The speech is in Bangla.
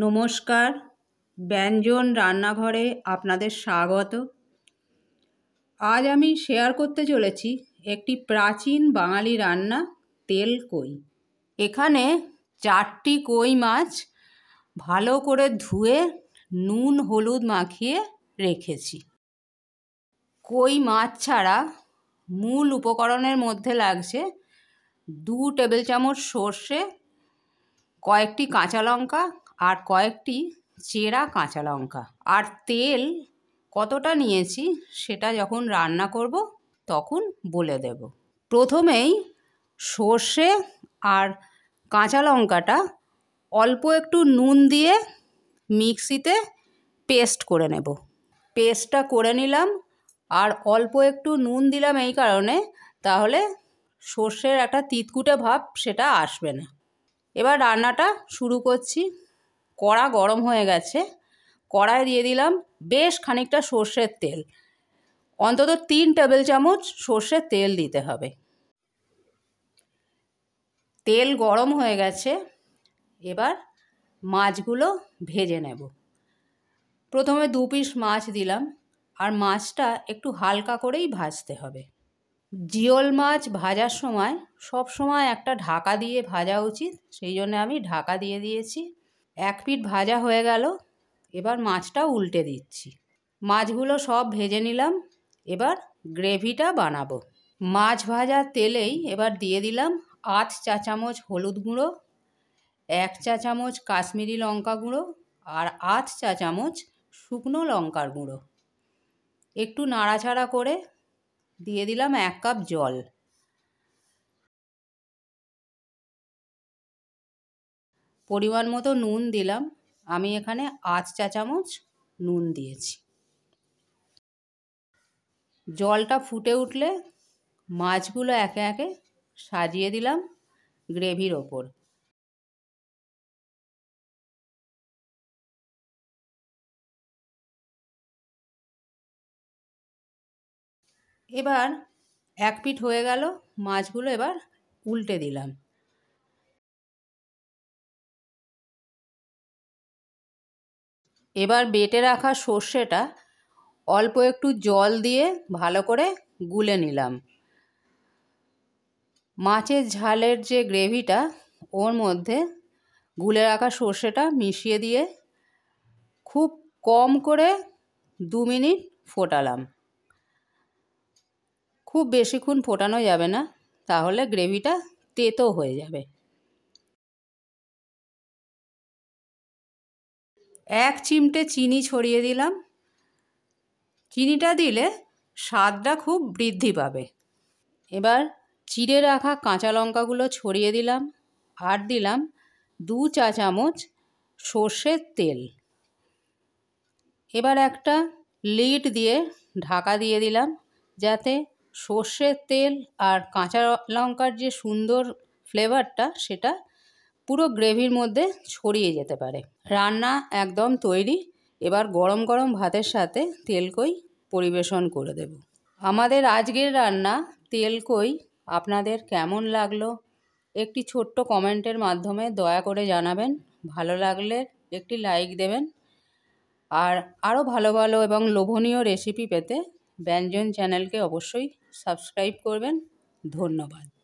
নমস্কার ব্যঞ্জন রান্নাঘরে আপনাদের স্বাগত আজ আমি শেয়ার করতে চলেছি একটি প্রাচীন বাঙালি রান্না তেল কই এখানে চারটি কই মাছ ভালো করে ধুয়ে নুন হলুদ মাখিয়ে রেখেছি কই মাছ ছাড়া মূল উপকরণের মধ্যে লাগছে দু টেবিল চামচ সর্ষে কয়েকটি কাঁচা লঙ্কা আর কয়েকটি চেরা কাঁচা লঙ্কা আর তেল কতটা নিয়েছি সেটা যখন রান্না করব তখন বলে দেব প্রথমেই সর্ষে আর কাঁচা লঙ্কাটা অল্প একটু নুন দিয়ে মিক্সিতে পেস্ট করে নেব পেস্টটা করে নিলাম আর অল্প একটু নুন দিলাম এই কারণে তাহলে সর্ষের একটা তিতকুটে ভাব সেটা আসবে না এবার রান্নাটা শুরু করছি কড়া গরম হয়ে গেছে কড়ায় দিয়ে দিলাম বেশ খানিকটা সর্ষের তেল অন্তত তিন টেবিল চামচ সর্ষের তেল দিতে হবে তেল গরম হয়ে গেছে এবার মাছগুলো ভেজে নেব প্রথমে দু পিস মাছ দিলাম আর মাছটা একটু হালকা করেই ভাজতে হবে জিওল মাছ ভাজার সময় সব সময় একটা ঢাকা দিয়ে ভাজা উচিত সেই জন্য আমি ঢাকা দিয়ে দিয়েছি এক পিঠ ভাজা হয়ে গেল এবার মাছটা উল্টে দিচ্ছি মাছগুলো সব ভেজে নিলাম এবার গ্রেভিটা বানাবো মাছ ভাজা তেলেই এবার দিয়ে দিলাম আধ চা চামচ হলুদ গুঁড়ো এক চা চামচ কাশ্মীরি লঙ্কা গুঁড়ো আর আধ চা চামচ শুকনো লঙ্কার গুঁড়ো একটু নাড়াচাড়া করে দিয়ে দিলাম এক কাপ জল পরিমাণ মতো নুন দিলাম আমি এখানে আধ চা চামচ নুন দিয়েছি জলটা ফুটে উঠলে মাছগুলো একে একে সাজিয়ে দিলাম গ্রেভির ওপর এবার এক পিঠ হয়ে গেল মাছগুলো এবার উল্টে দিলাম এবার বেটে রাখা সর্ষেটা অল্প একটু জল দিয়ে ভালো করে গুলে নিলাম মাছের ঝালের যে গ্রেভিটা ওর মধ্যে গুলে রাখা সর্ষেটা মিশিয়ে দিয়ে খুব কম করে দু মিনিট ফোটালাম খুব বেশিক্ষণ ফোটানো যাবে না তাহলে গ্রেভিটা তেতো হয়ে যাবে এক চিমটে চিনি ছড়িয়ে দিলাম চিনিটা দিলে স্বাদটা খুব বৃদ্ধি পাবে এবার চিড়ে রাখা কাঁচা লঙ্কাগুলো ছড়িয়ে দিলাম আর দিলাম দু চা চামচ সর্ষের তেল এবার একটা লিড দিয়ে ঢাকা দিয়ে দিলাম যাতে সর্ষের তেল আর কাঁচা লঙ্কার যে সুন্দর ফ্লেভারটা সেটা পুরো গ্রেভির মধ্যে ছড়িয়ে যেতে পারে রান্না একদম তৈরি এবার গরম গরম ভাতের সাথে তেলকই পরিবেশন করে দেব আমাদের আজকের রান্না তেলকই আপনাদের কেমন লাগলো একটি ছোট্ট কমেন্টের মাধ্যমে দয়া করে জানাবেন ভালো লাগলে একটি লাইক দেবেন আর আরও ভালো ভালো এবং লোভনীয় রেসিপি পেতে ব্যঞ্জন চ্যানেলকে অবশ্যই সাবস্ক্রাইব করবেন ধন্যবাদ